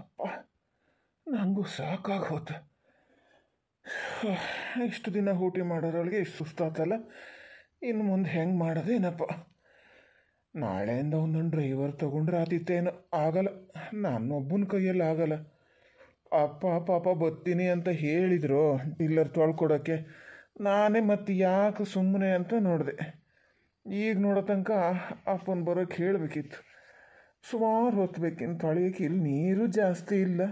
ಅಪ್ಪ ನನಗೂ ಸಾಕಾಗೋತು ಇಷ್ಟು ದಿನ ಊಟಿ ಮಾಡೋರೊಳಗೆ ಇಷ್ಟು ಸುಸ್ತಾತಲ್ಲ ಇನ್ನು ಮುಂದೆ ಹೆಂಗೆ ಮಾಡೋದೇನಪ್ಪ ನಾಳೆಯಿಂದ ಒಂದೊಂದು ಡ್ರೈವರ್ ತೊಗೊಂಡ್ರೆ ಆತಿತ್ತೇನು ಆಗಲ್ಲ ನಾನೊಬ್ಬನ ಕೈಯಲ್ಲಿ ಆಗಲ್ಲ ಅಪ್ಪ ಪಾಪ ಬರ್ತೀನಿ ಅಂತ ಹೇಳಿದರು ಡೀಲರ್ ತೊಳ್ಕೊಡೋಕ್ಕೆ ನಾನೇ ಮತ್ತೆ ಯಾಕೆ ಸುಮ್ಮನೆ ಅಂತ ನೋಡಿದೆ ಈಗ ನೋಡೋ ತನಕ ಅಪ್ಪನ ಬರೋಕ್ಕೆ ಹೇಳಬೇಕಿತ್ತು ಸುಮಾರು ಹೊತ್ಬೇಕೇನು ತೊಳೆಯೋಕೆ ಇಲ್ಲಿ ನೀರು ಜಾಸ್ತಿ ಇಲ್ಲ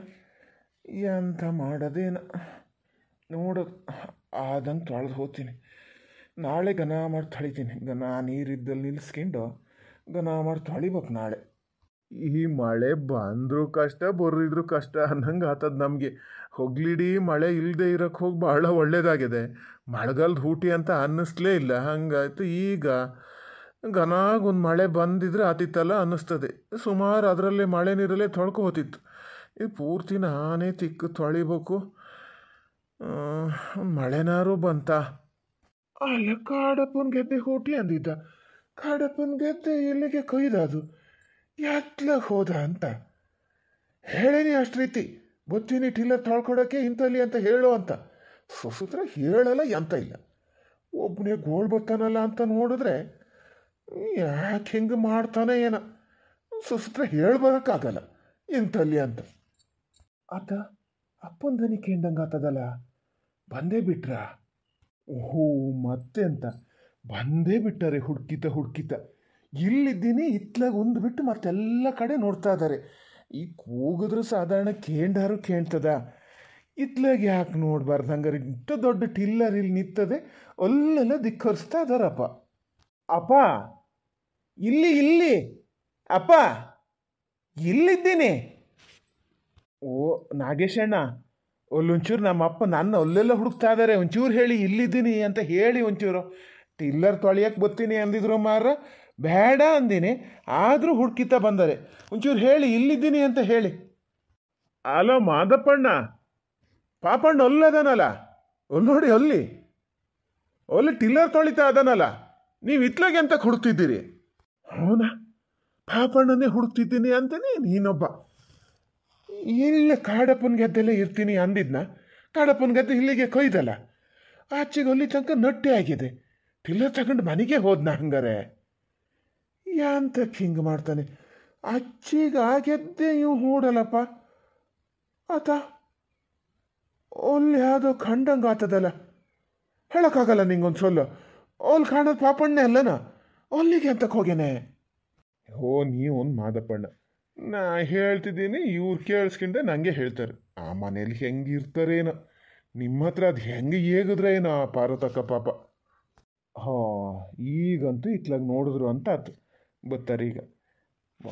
ಎಂಥ ಮಾಡೋದೇನ ನೋಡೋದು ಆದಂಗೆ ತೊಳೆದು ಹೋಗ್ತೀನಿ ನಾಳೆ ಗನ ಮಾಡಿ ತೊಳಿತೀನಿ ಗನ ನೀರಿದ್ದಲ್ಲಿ ನಿಲ್ಸ್ಕೊಂಡು ಗನ ಮಾಡಿ ತೊಳಿಬೇಕು ನಾಳೆ ಈ ಮಳೆ ಬಂದರೂ ಕಷ್ಟ ಬರಿದ್ರು ಕಷ್ಟ ಅನ್ನಂಗೆ ಆತದ ನಮಗೆ ಹೊಗ್ಲಿಡಿ ಮಳೆ ಇಲ್ಲದೆ ಇರೋಕ್ಕೆ ಹೋಗಿ ಭಾಳ ಒಳ್ಳೆಯದಾಗಿದೆ ಮಳೆಗಾಲದ ಊಟಿ ಅಂತ ಅನ್ನಿಸ್ಲೇ ಇಲ್ಲ ಹಾಗಾಯಿತು ಈಗ ಒಂದು ಮಳೆ ಬಂದಿದ್ರೆ ಆತಿತ್ತಲ್ಲ ಅನ್ನಿಸ್ತದೆ ಸುಮಾರು ಅದರಲ್ಲೇ ಮಳೆ ನೀರಲ್ಲೇ ತೊಳ್ಕೊ ಹೋತಿತ್ತು ಇದು ಪೂರ್ತಿ ನಾನೇ ತಿಕ್ಕು ತೊಳಿಬೇಕು ಮಳೆನಾರು ಬಂತ ಅಲ್ಲ ಕಾಡಪ್ಪನ ಗೆದ್ದೆ ಹೋಟಿ ಅಂದಿದ್ದ ಕಾಡಪ್ಪನ ಗೆದ್ದೆ ಎಲ್ಲಿಗೆ ಕೊಯ್ದ ಅದು ಯಾತ್ಲ ಹೋದ ಅಂತ ಹೇಳೇನಿ ಅಷ್ಟು ರೀತಿ ಬುತ್ತಿನಿ ಟಿಲ್ಲರ್ ತೊಳ್ಕೊಡೋಕೆ ಇಂಥಲ್ಲಿ ಅಂತ ಹೇಳು ಅಂತ ಸುಸೂತ್ರ ಹೇಳಲ್ಲ ಎಂತ ಇಲ್ಲ ಒಬ್ಬನೇ ಗೋಳ್ ಬತ್ತಾನಲ್ಲ ಅಂತ ನೋಡಿದ್ರೆ ಯಾಕೆ ಹಿಂಗೆ ಮಾಡ್ತಾನೆ ಏನ ಸುಸ್ತ್ರ ಹೇಳ್ಬರೋಕ್ಕಾಗಲ್ಲ ಇಂಥಲ್ಲಿ ಅಂತ ಆತ ಅಪ್ಪನ ದನಿ ಕೇಂದಂಗೆ ಆತದಲ್ಲ ಬಂದೇ ಬಿಟ್ರ ಓಹೋ ಮತ್ತೆ ಅಂತ ಬಂದೇ ಬಿಟ್ಟರೆ ಹುಡ್ಕಿತ ಹುಡ್ಕಿತ ಇಲ್ಲಿದ್ದೀನಿ ಇತ್ಲಾಗ ಒಂದು ಬಿಟ್ಟು ಮತ್ತೆಲ್ಲ ಕಡೆ ನೋಡ್ತಾ ಇದ್ದಾರೆ ಈ ಕೂಗಿದ್ರು ಸಾಧಾರಣ ಕೇಂಡಾರು ಕೇಳ್ತದ ಇತ್ಲಾಗ ಯಾಕೆ ನೋಡ್ಬಾರ್ದು ಹಂಗಾರೆ ಇಂಥ ದೊಡ್ಡ ಟಿಲ್ಲರ್ ಇಲ್ಲಿ ನಿಂತದೆ ಅಲ್ಲೆಲ್ಲ ಧಿಕ್ಕರಿಸ್ತಾ ಇದ್ದಾರಪ್ಪ ಅಪ್ಪ ಇಲ್ಲಿ ಇಲ್ಲಿ ಅಪ್ಪ ಇಲ್ಲಿದ್ದೀನಿ ಓ ನಾಗೇಶಣ್ಣ ಅಲ್ಲೊಂಚೂರು ನಮ್ಮ ಅಪ್ಪ ನನ್ನ ಅಲ್ಲೆಲ್ಲ ಹುಡುಕ್ತಾ ಇದ್ದಾರೆ ಒಂಚೂರು ಹೇಳಿ ಇಲ್ಲಿದ್ದೀನಿ ಅಂತ ಹೇಳಿ ಒಂಚೂರು ಟಿಲ್ಲರ್ ತೊಳೆಯಕ್ಕೆ ಬರ್ತೀನಿ ಅಂದಿದ್ರು ಮಾರ ಬೇಡ ಅಂದಿನಿ ಆದರೂ ಹುಡುಕಿತಾ ಬಂದರೆ ಒಂಚೂರು ಹೇಳಿ ಇಲ್ಲಿದ್ದೀನಿ ಅಂತ ಹೇಳಿ ಅಲೋ ಮಾದಪ್ಪಣ್ಣ ಪಾಪಣ್ಣ ಅಲ್ಲದನಲ್ಲ ಅಲ್ಲಿ ನೋಡಿ ಅಲ್ಲಿ ಅಲ್ಲಿ ಟಿಲ್ಲರ್ ತೊಳಿತಾ ಅದನಲ್ಲ ನೀವು ಇತ್ಲಾಗೆ ಅಂತ ಹುಡುಕ್ತಿದ್ದೀರಿ ಹೌದಾ ಪಾಪಣ್ಣನೇ ಹುಡುಕ್ತಿದ್ದೀನಿ ಅಂತಾನೆ ನೀನೊಬ್ಬ ಇಲ್ಲಿ ಕಾಡಪ್ಪನ ಗದ್ದೆಲ್ಲೇ ಇರ್ತೀನಿ ಅಂದಿದ್ನ ಕಾಡಪ್ಪನ ಗದ್ದೆ ಇಲ್ಲಿಗೆ ಕೊಯ್ದಲ್ಲ ಆಚೆಗೆ ಅಲ್ಲಿ ತನಕ ನಟ್ಟಿ ಆಗಿದೆ ಟಿಲ್ಲ ತಗೊಂಡು ಮನೆಗೆ ಹೋದ್ನ ಹಂಗಾರೆ ಯಾಂತ ಹಿಂಗೆ ಮಾಡ್ತಾನೆ ಅಚ್ಚಿಗೆ ಗೆದ್ದೆ ಇವು ಹೂಡಲ್ಲಪ್ಪ ಆತ ಅಲ್ಲಿ ಯಾವುದೋ ಕಂಡಂಗೆ ಆತದಲ್ಲ ಹೇಳೋಕ್ಕಾಗಲ್ಲ ನಿಂಗೊಂದು ಸೊಲ್ಲು ಅಲ್ಲಿ ಕಾಣೋದು ಪಾಪಣ್ಣೆ ಅಲ್ಲನ ಅಲ್ಲಿಗೆ ಅಂತಕ್ಕೆ ಹೋಗೇನೆ ಓ ನೀವು ಒಂದು ಮಾದಪ್ಪಣ್ಣ ನಾ ಹೇಳ್ತಿದ್ದೀನಿ ಇವ್ರು ಕೇಳಿಸ್ಕೊಂಡೆ ನನಗೆ ಹೇಳ್ತಾರೆ ಆ ಮನೇಲಿ ಹೆಂಗಿರ್ತಾರೇನೋ ನಿಮ್ಮ ಹತ್ರ ಅದು ಹೆಂಗೆ ಹೇಗಿದ್ರೆ ಏನೋ ಆ ಪಾರ್ವತಕ್ಕ ಪಾಪ ಹೋ ಈಗಂತೂ ಇತ್ಲಾಗ ನೋಡಿದ್ರು ಅಂತ ಆತು ಈಗ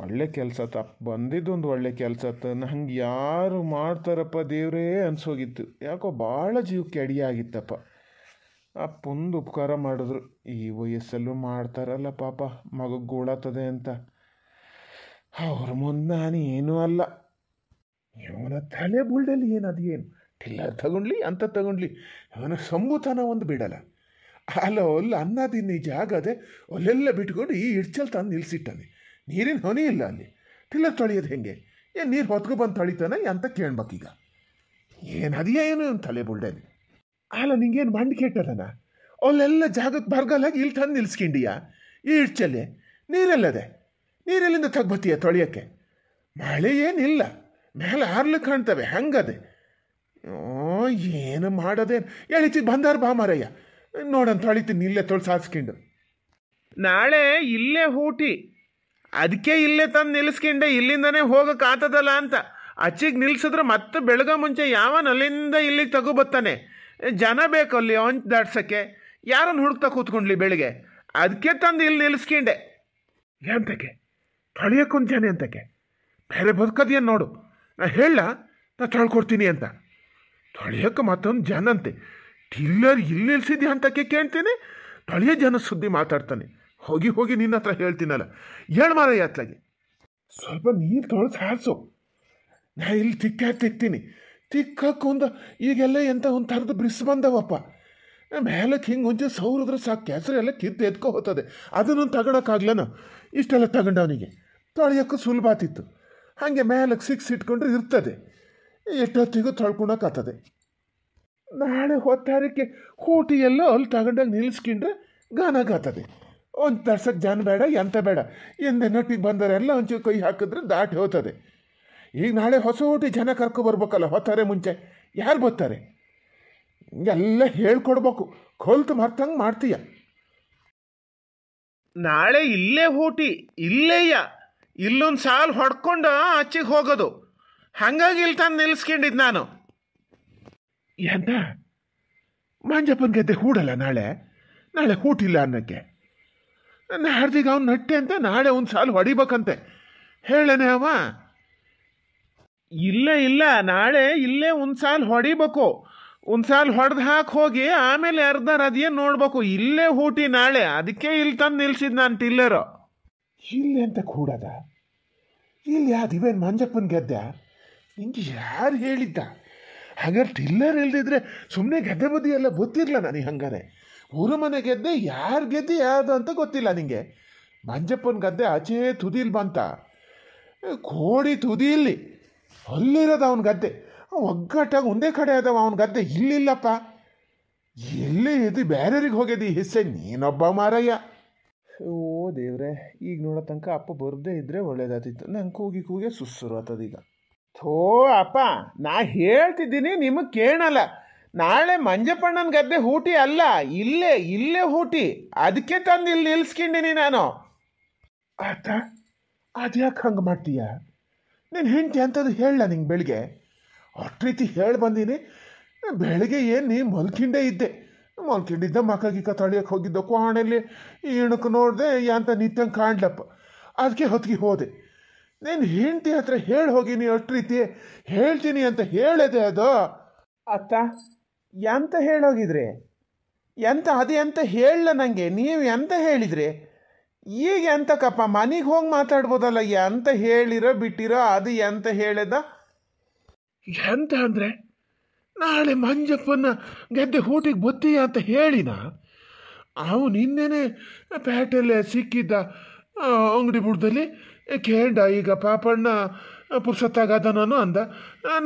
ಒಳ್ಳೆ ಕೆಲಸ ತಪ್ಪ ಬಂದಿದ್ದೊಂದು ಒಳ್ಳೆ ಕೆಲಸ ಹಂಗೆ ಯಾರು ಮಾಡ್ತಾರಪ್ಪ ದೇವರೇ ಅನ್ಸೋಗಿತ್ತು ಯಾಕೋ ಭಾಳ ಜೀವಕ್ಕೆ ಅಡಿಯಾಗಿತ್ತಪ್ಪ ಅಪ್ಪೊಂದು ಉಪಕಾರ ಮಾಡಿದ್ರು ಈ ವಯಸ್ಸಲ್ಲೂ ಮಾಡ್ತಾರಲ್ಲ ಪಾಪ ಮಗ ಗೋಳಾತದೆ ಅಂತ ಅವ್ರ ಮುಂದೆ ನಾನು ಏನೂ ಅಲ್ಲ ಇವನ ತಲೆ ಬುಲ್ಡಲ್ಲಿ ಏನು ಅದು ಏನು ಟಿಲ್ಲರ್ ತಗೊಂಡ್ಲಿ ಅಂತ ತಗೊಂಡ್ಲಿ ಅವನ ಸಂಭೂತನ ಒಂದು ಬಿಡಲ್ಲ ಅಲ್ಲ ಅಲ್ಲ ಅನ್ನದಿನ್ನ ಜಾಗ ಅದೇ ಅಲ್ಲೆಲ್ಲ ಬಿಟ್ಕೊಂಡು ಈ ಹಿಡ್ಚಲ್ ತಂದು ನಿಲ್ಸಿಟ್ಟಾನೆ ನೀರಿನ ಹೊನಿ ಇಲ್ಲ ಅಲ್ಲಿ ಟಿಲ್ಲರ್ ತೊಳೆಯೋದು ಹೆಂಗೆ ಏನು ನೀರು ಹೊತ್ಕೊ ಬಂದು ತೊಳಿತಾನೆ ಅಂತ ಕೇಳ್ಬೇಕೀಗ ಏನು ಅದೇನು ತಲೆ ಬುಳ್ಳಲ್ಲಿ ಅಲ್ಲ ನಿಂಗೇನು ಮಂಡ್ ಕೆಟ್ಟದನ ಅವಲ್ಲೆಲ್ಲ ಜಾಗಕ್ಕೆ ಬರಗಾಲಾಗಿ ಇಲ್ಲಿ ತಂದು ನಿಲ್ಸ್ಕೊಂಡಿಯಾ ಈ ಇಡ್ಚಲ್ಲಿ ನೀರೆಲ್ಲದೆ ನೀರೆಲ್ಲಿಂದ ತಗ್ಬತ್ತೀಯ ತೊಳೆಯೋಕ್ಕೆ ಮಳೆ ಏನಿಲ್ಲ ಮೇಲೆ ಆರ್ಲು ಕಾಣ್ತವೆ ಹಂಗದೆ ಓ ಏನು ಮಾಡೋದೇನು ಎಳಿತಿ ಬಂದಾರ ಬಾ ಮಾರಯ್ಯ ನೋಡಂತ ತೊಳಿತೀನಿ ಇಲ್ಲೇ ತೊಳ್ದು ಸಾಸ್ಕೊಂಡು ನಾಳೆ ಇಲ್ಲೇ ಹೂಟಿ ಅದಕ್ಕೆ ಇಲ್ಲೇ ತಂದು ನಿಲ್ಲಿಸ್ಕೊಂಡೆ ಇಲ್ಲಿಂದನೇ ಹೋಗಕ್ಕೆ ಆತದಲ್ಲ ಅಂತ ಅಚ್ಚಿಗೆ ನಿಲ್ಸಿದ್ರೆ ಮತ್ತೆ ಬೆಳಗ ಮುಂಚೆ ಯಾವ ನಲ್ಲಿಂದ ಇಲ್ಲಿಗೆ ತಗೋಬತ್ತಾನೆ ಜನ ಅಲ್ಲಿ ಆಂಚ್ ದಾಟ್ಸೋಕ್ಕೆ ಯಾರನ್ನು ಹುಡುಕ್ತಾ ಕೂತ್ಕೊಂಡ್ಲಿ ಬೆಳಿಗ್ಗೆ ಅದಕ್ಕೆ ತಂದು ಇಲ್ಲಿ ನಿಲ್ಲಿಸ್ಕೊಂಡೆ ಎಂತಕ್ಕೆ ತೊಳೆಯೋಕ್ಕೊಂದು ಜನ ಅಂತಕ್ಕೆ ಬೇರೆ ಬದುಕೋದೇನು ನೋಡು ನಾ ಹೇಳ ನಾ ತೊಳ್ಕೊಡ್ತೀನಿ ಅಂತ ತೊಳೆಯೋಕೆ ಮತ್ತೊಂದು ಜನ ಅಂತೆ ಟಿಲ್ಲರ್ ಇಲ್ಲಿ ನಿಲ್ಸಿದ್ದೆ ಅಂತಕ್ಕೆ ಕೇಳ್ತೀನಿ ತೊಳೆಯೋ ಜನ ಸುದ್ದಿ ಮಾತಾಡ್ತಾನೆ ಹೋಗಿ ಹೋಗಿ ನಿನ್ನ ಹತ್ರ ಹೇಳ್ತೀನಲ್ಲ ಹೇಳ ಮಾರ ಯಾತ್ಲಾಗೆ ಸ್ವಲ್ಪ ನೀರು ತೊಳೆದು ಸಾರಿಸು ನಾ ಇಲ್ಲಿ ತಿಕ್ಕ ತಿಕ್ತೀನಿ ಒಂದು ಈಗೆಲ್ಲ ಎಂಥ ಒಂದು ಥರದ ಬ್ರಿಸ್ ಬಂದವಪ್ಪ ಮೇಲಕ್ಕೆ ಹಿಂಗೆ ಮುಂಚೆ ಸೌರಿದ್ರೆ ಸಾಕು ಕೆಸರು ಎಲ್ಲ ಕಿತ್ತು ಎತ್ಕೊ ಹೋಗ್ತದೆ ಅದನ್ನು ತಗೊಳಕ್ಕಾಗ್ಲನ ಇಷ್ಟೆಲ್ಲ ತಗೊಂಡವನಿಗೆ ತೊಳೆಯೋಕ್ಕೂ ಸುಲಭ ಆತಿತ್ತು ಹಾಗೆ ಮೇಲಕ್ಕೆ ಸಿಕ್ಸ್ ಇಟ್ಕೊಂಡ್ರೆ ಇರ್ತದೆ ಎಷ್ಟೊತ್ತಿಗೂ ತೊಳ್ಕೊಳಕ್ಕಾಗ್ತದೆ ನಾಳೆ ಹೊತ್ತಾರಕ್ಕೆ ಊಟಿ ಎಲ್ಲ ಅಲ್ಲಿ ತಗೊಂಡಾಗ ನಿಲ್ಲಿಸ್ಕೊಂಡ್ರೆ ಗಾನಾಗ್ತದೆ ಒಂದು ತರ್ಸಕ್ಕೆ ಜನ ಬೇಡ ಎಂತ ಬೇಡ ಎಂದೆ ನಟ್ಟಿಗೆ ಬಂದರೆಲ್ಲ ಒಂಚೂರು ಕೈ ಹಾಕಿದ್ರೆ ದಾಟಿ ಹೋಗ್ತದೆ ಈಗ ನಾಳೆ ಹೊಸ ಊಟಿ ಜನ ಕರ್ಕೊ ಬರ್ಬೇಕಲ್ಲ ಹೊತ್ತಾರೆ ಮುಂಚೆ ಯಾರು ಬರ್ತಾರೆ ಹಿಂಗೆಲ್ಲ ಹೇಳ್ಕೊಡ್ಬೇಕು ಕೊಲ್ತು ಮರ್ತಂಗೆ ಮಾಡ್ತೀಯ ನಾಳೆ ಇಲ್ಲೇ ಊಟಿ ಇಲ್ಲೇಯ್ಯ ಇಲ್ಲೊಂದು ಸಾಲು ಹೊಡ್ಕೊಂಡು ಆಚೆಗೆ ಹೋಗೋದು ಹಂಗಾಗಿ ಇಲ್ಲಿ ತಂದು ನಿಲ್ಸ್ಕೊಂಡಿದ್ ನಾನು ಎಂತ ಮಾಂಜಪ್ಪನ ಗೆದ್ದೆ ಹೂಡಲ್ಲ ನಾಳೆ ನಾಳೆ ಹೂಟಿಲ್ಲ ಅನ್ನಕ್ಕೆ ನಾಡ್ದಿಗೆ ಅವ್ನು ನಟ್ಟೆ ಅಂತ ನಾಳೆ ಒಂದು ಸಾಲು ಹೊಡಿಬೇಕಂತೆ ಹೇಳೇನೆ ಅವ ಇಲ್ಲ ಇಲ್ಲ ನಾಳೆ ಇಲ್ಲೇ ಒಂದು ಸಾಲು ಹೊಡಿಬೇಕು ಒಂದು ಸಾಲ ಹೊಡೆದು ಹಾಕಿ ಹೋಗಿ ಆಮೇಲೆ ಅರ್ಧ ಅದೇನು ನೋಡ್ಬೇಕು ಇಲ್ಲೇ ಹೂಟಿ ನಾಳೆ ಅದಕ್ಕೆ ಇಲ್ಲಿ ತಂದು ನಿಲ್ಸಿದ್ ನಾನು ಟಿಲ್ಲರು ಇಲ್ಲಿ ಅಂತ ಕೂಡದ ಇಲ್ಲಿ ಯಾವ್ದು ಇವೇನು ಮಂಜಪ್ಪನ ಗದ್ದೆ ನಿಂಗೆ ಯಾರು ಹೇಳಿದ್ದ ಹಾಗಾದ್ರೆ ಟಿಲ್ಲರ್ ಇಲ್ದಿದ್ರೆ ಸುಮ್ಮನೆ ಗದ್ದೆ ಬದಿ ಎಲ್ಲ ಗೊತ್ತಿರಲ್ಲ ನನಗೆ ಹಂಗಾರೆ ಊರು ಮನೆ ಗೆದ್ದೆ ಯಾರು ಗೆದ್ದೆ ಯಾವುದು ಅಂತ ಗೊತ್ತಿಲ್ಲ ನಿಂಗೆ ಮಂಜಪ್ಪನ ಗದ್ದೆ ಆಚೆ ತುದಿಲ್ ಬಂತ ಕೋಡಿ ಇಲ್ಲಿ ಅಲ್ಲಿರೋದು ಅವನ ಗದ್ದೆ ಒಗ್ಗಟ್ಟಾಗಿ ಒಂದೇ ಕಡೆ ಅದಾವ ಅವನ ಗದ್ದೆ ಇಲ್ಲಿಲ್ಲಪ್ಪ ಎಲ್ಲಿ ಇದು ಬೇರೆಯವ್ರಿಗೆ ಹೋಗ್ಯದ ಈ ಹಿಸ್ಸೆ ನೀನೊಬ್ಬ ಮಾರಯ್ಯ ಓ ದೇವ್ರೆ ಈಗ ನೋಡೋ ತನಕ ಅಪ್ಪ ಬರದೇ ಇದ್ದರೆ ಒಳ್ಳೇದಾತಿತ್ತು ನಂಗೆ ಕೂಗಿ ಕೂಗೆ ಸುಸ್ಸುರು ಆತದ ಈಗ ಥೋ ಅಪ್ಪ ನಾ ಹೇಳ್ತಿದ್ದೀನಿ ನಿಮಗೆ ಕೇಳಲ್ಲ ನಾಳೆ ಮಂಜಪ್ಪಣ್ಣನ ಗದ್ದೆ ಹೂಟಿ ಅಲ್ಲ ಇಲ್ಲೇ ಇಲ್ಲೇ ಹೂಟಿ ಅದಕ್ಕೆ ತಂದು ಇಲ್ಲಿ ನಿಲ್ಸ್ಕೊಂಡಿನಿ ನಾನು ಆತ ಅದ್ಯಾಕೆ ಹಂಗೆ ಮಾಡ್ತೀಯಾ ನಿನ್ನ ಹೆಂಡತಿ ಅಂತದು ಹೇಳ ನಿಂಗೆ ಬೆಳಿಗ್ಗೆ ಅಷ್ಟು ರೀತಿ ಹೇಳಿ ಬಂದೀನಿ ಬೆಳಿಗ್ಗೆ ಏನು ನೀ ಮಲ್ಕಿಂಡೆ ಇದ್ದೆ ಮಲ್ಕಿಂಡಿದ್ದ ಮಕ್ಕ ಗಿಕ್ಕ ತಳಿಯಕ್ಕೆ ಹೋಗಿದ್ದ ಕೋಣೆಯಲ್ಲಿ ಇಣಕ್ಕೆ ನೋಡಿದೆ ಅಂತ ನಿತ್ಯಂಗೆ ಕಾಣ್ಲಪ್ಪ ಅದಕ್ಕೆ ಹೊತ್ತಿಗೆ ಹೋದೆ ನೀನು ಹೆಂಡತಿ ಹತ್ರ ಹೇಳಿ ಹೋಗಿನಿ ಅಷ್ಟು ರೀತಿ ಹೇಳ್ತೀನಿ ಅಂತ ಹೇಳಿದೆ ಅದು ಅತ್ತ ಎಂತ ಹೇಳೋಗಿದ್ರಿ ಎಂತ ಅದೇ ಅಂತ ಹೇಳಲ್ಲ ನನಗೆ ನೀವು ಎಂತ ಹೇಳಿದ್ರಿ ಈಗ ಎಂತಕ್ಕಪ್ಪ ಮನೆಗೆ ಹೋಗಿ ಮಾತಾಡ್ಬೋದಲ್ಲ ಎಂತ ಹೇಳಿರೋ ಬಿಟ್ಟಿರೋ ಅದು ಎಂತ ಹೇಳ್ಯದ ಎಂತ ಅಂದರೆ ನಾಳೆ ಮಂಜಪ್ಪನ ಗೆದ್ದೆ ಊಟಿಗೆ ಬತ್ತೀಯ ಅಂತ ಹೇಳಿನ ಅವು ನಿನ್ನೆನೆ ಪ್ಯಾಟಲ್ಲಿ ಸಿಕ್ಕಿದ್ದ ಅಂಗಡಿ ಬುಡದಲ್ಲಿ ಕೇಂಡ ಈಗ ಪಾಪಣ್ಣ ಪುರುಷತ್ತಾಗದ ನಾನು ಅಂದ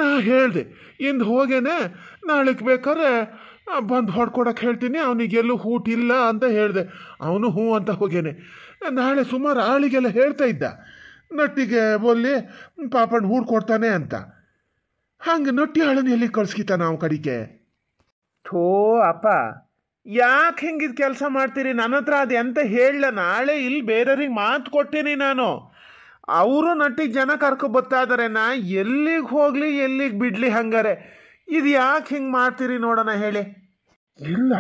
ನಾ ಹೇಳಿದೆ ಇಂದು ಹೋಗೇನೆ ನಾಳೆಗೆ ಬೇಕಾದ್ರೆ ಬಂದು ಹೊಡ್ಕೊಡಕ್ಕೆ ಹೇಳ್ತೀನಿ ಅವನಿಗೆಲ್ಲೂ ಊಟ ಇಲ್ಲ ಅಂತ ಹೇಳಿದೆ ಅವನು ಹ್ಞೂ ಅಂತ ಹೋಗೇನೆ ನಾಳೆ ಸುಮಾರು ಆಳಿಗೆಲ್ಲ ಹೇಳ್ತಾ ಇದ್ದ ನಟ್ಟಿಗೆ ಒಲ್ಲಿ ಪಾಪಣ್ಣ ಕೊಡ್ತಾನೆ ಅಂತ ಹಂಗೆ ನಟ್ಟಿ ಆಳನ್ನ ಎಲ್ಲಿ ಕಳ್ಸ್ಕಿತ ನಾವು ಕಡಿಕೆ ಥೋ ಅಪ್ಪ ಯಾಕೆ ಹಿಂಗಿದ ಕೆಲಸ ಮಾಡ್ತೀರಿ ನನ್ನ ಹತ್ರ ಅದು ಎಂತ ಹೇಳಲ್ಲ ನಾಳೆ ಇಲ್ಲಿ ಬೇರೆಯವ್ರಿಗೆ ಮಾತು ಕೊಟ್ಟಿನಿ ನಾನು ಅವರು ನಟ್ಟಿಗೆ ಜನ ಕರ್ಕೊ ಬತ್ತಾದರೆ ನಾ ಎಲ್ಲಿಗೆ ಹೋಗಲಿ ಎಲ್ಲಿಗೆ ಬಿಡಲಿ ಹಂಗಾರೆ ಇದು ಯಾಕೆ ಹಿಂಗೆ ಮಾಡ್ತೀರಿ ನೋಡೋಣ ಹೇಳಿ ಇಲ್ಲ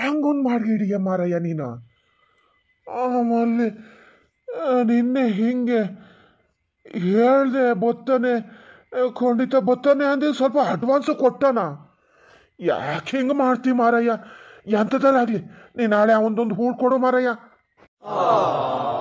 ಹಂಗೊಂದು ಮಾಡಿಡಿಯ ಮಾರಯ್ಯ ನೀನು ಆಮೇಲೆ ನಿನ್ನೆ ಹಿಂಗೆ ಹೇಳಿದೆ ಬತ್ತನೆ ಖಂಡಿತ ಬತ್ತಾನೆ ಅಂದರೆ ಸ್ವಲ್ಪ ಅಡ್ವಾನ್ಸ್ ಕೊಟ್ಟಣ ಯಾಕೆ ಹಿಂಗೆ ಮಾಡ್ತಿ ಮಾರಯ್ಯ ಎಂಥದಲ್ಲಾಗಲಿ ನೀ ನಾಳೆ ಅವನದೊಂದು ಹೂಳು ಕೊಡು ಮಾರಯ್ಯ